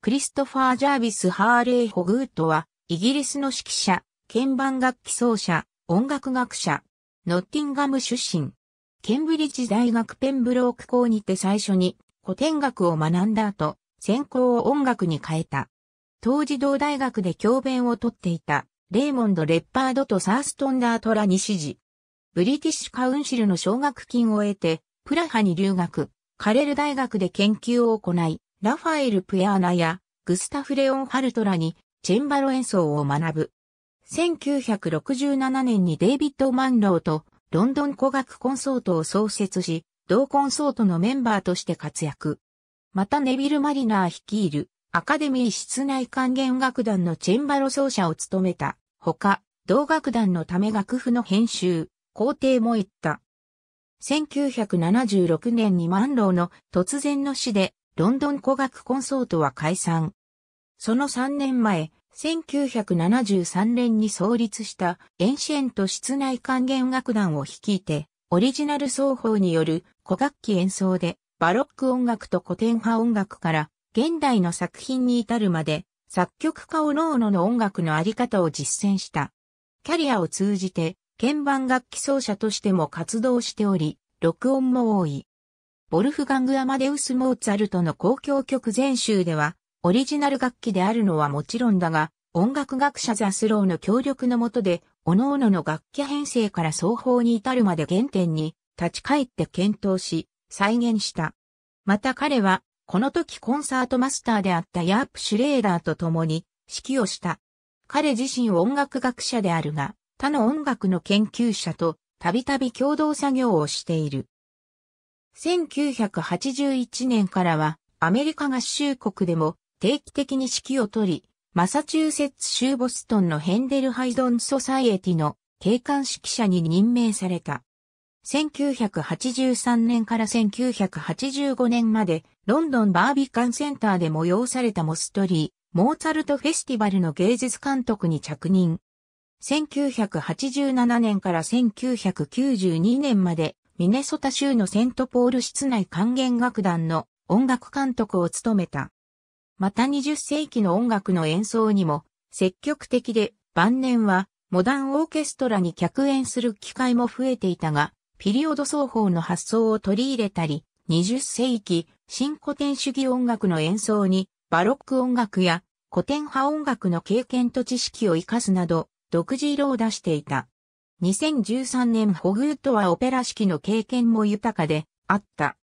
クリストファー・ジャービス・ハーレイ・ホグートは、イギリスの指揮者、鍵盤楽器奏者、音楽学者、ノッティンガム出身。ケンブリッジ大学ペンブローク校にて最初に古典学を学んだ後、専攻を音楽に変えた。当時同大学で教鞭をとっていた、レーモンド・レッパードとサーストンダートラに指示。ブリティッシュカウンシルの奨学金を得て、プラハに留学、カレル大学で研究を行い、ラファエル・プヤーナやグスタフ・レオン・ハルトラにチェンバロ演奏を学ぶ。1967年にデイビッド・マンローとロンドン古楽コンソートを創設し、同コンソートのメンバーとして活躍。またネビル・マリナー率いるアカデミー室内管弦楽団のチェンバロ奏者を務めた。ほか、同楽団のため楽譜の編集、工程も行った。1976年にマンローの突然の死でロンドン古学コンソートは解散。その3年前、1973年に創立したエンシェント室内管弦楽団を率いて、オリジナル奏法による古楽器演奏で、バロック音楽と古典派音楽から現代の作品に至るまで、作曲家おのおのの音楽のあり方を実践した。キャリアを通じて、鍵盤楽器奏者としても活動しており、録音も多い。ボルフガング・アマデウス・モーツァルトの公共曲全集では、オリジナル楽器であるのはもちろんだが、音楽学者ザスローの協力のもとで、各々の楽器編成から奏法に至るまで原点に立ち返って検討し、再現した。また彼は、この時コンサートマスターであったヤープ・シュレーダーと共に指揮をした。彼自身音楽学者であるが、他の音楽の研究者とたびたび共同作業をしている。1981年からはアメリカ合衆国でも定期的に指揮を取り、マサチューセッツ州ボストンのヘンデルハイドンソサイエティの警官指揮者に任命された。1983年から1985年までロンドンバービカンセンターで催されたモストリー、モーツァルトフェスティバルの芸術監督に着任。1987年から1992年までミネソタ州のセントポール室内管弦楽団の音楽監督を務めた。また20世紀の音楽の演奏にも積極的で晩年はモダンオーケストラに客演する機会も増えていたが、ピリオド奏法の発想を取り入れたり、20世紀新古典主義音楽の演奏にバロック音楽や古典派音楽の経験と知識を活かすなど独自色を出していた。2013年ホグウッドはオペラ式の経験も豊かであった。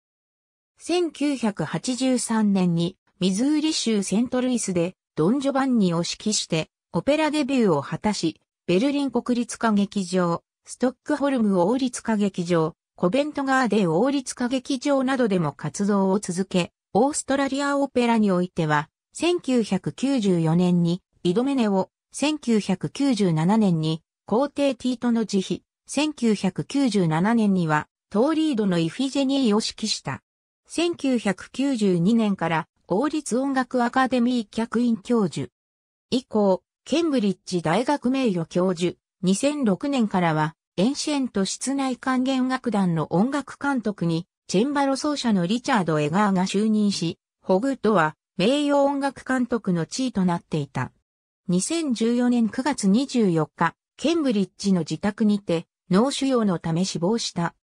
1983年にミズーリ州セントルイスでドン・ジョバンニを指揮してオペラデビューを果たし、ベルリン国立歌劇場、ストックホルム王立歌劇場、コベントガーデ王立歌劇場などでも活動を続け、オーストラリアオペラにおいては、1994年にイドメネを、1997年に皇帝ティートの慈悲、1997年には、トーリードのイフィジェニーを指揮した。1992年から王立音楽アカデミー客員教授。以降、ケンブリッジ大学名誉教授。2006年からは、エンシェント室内管弦楽団の音楽監督に、チェンバロ奏者のリチャード・エガーが就任し、ホグとは名誉音楽監督の地位となっていた。2014年9月24日、ケンブリッジの自宅にて脳腫瘍のため死亡した。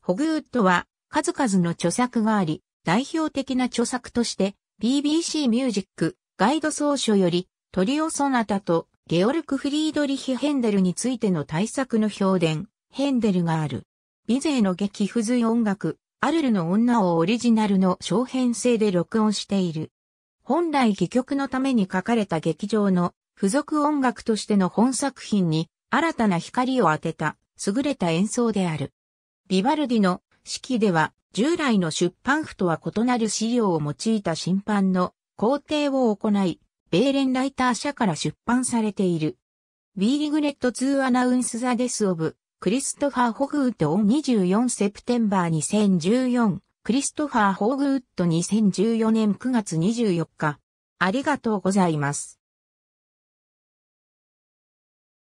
ホグウッドは数々の著作があり、代表的な著作として BBC ミュージックガイド総書よりトリオソナタとゲオルク・フリードリヒ・ヘンデルについての対策の評伝、ヘンデルがある。ビゼーの劇付随音楽、アルルの女をオリジナルの小編成で録音している。本来戯曲のために書かれた劇場の付属音楽としての本作品に新たな光を当てた優れた演奏である。ビバルディの式では従来の出版譜とは異なる資料を用いた審判の工程を行い、ベーレンライター社から出版されている。We regret to announce the death of クリストファー・ホグウッドを24セプテンバー2014クリストファー・ホグウッド2014年9月24日ありがとうございます。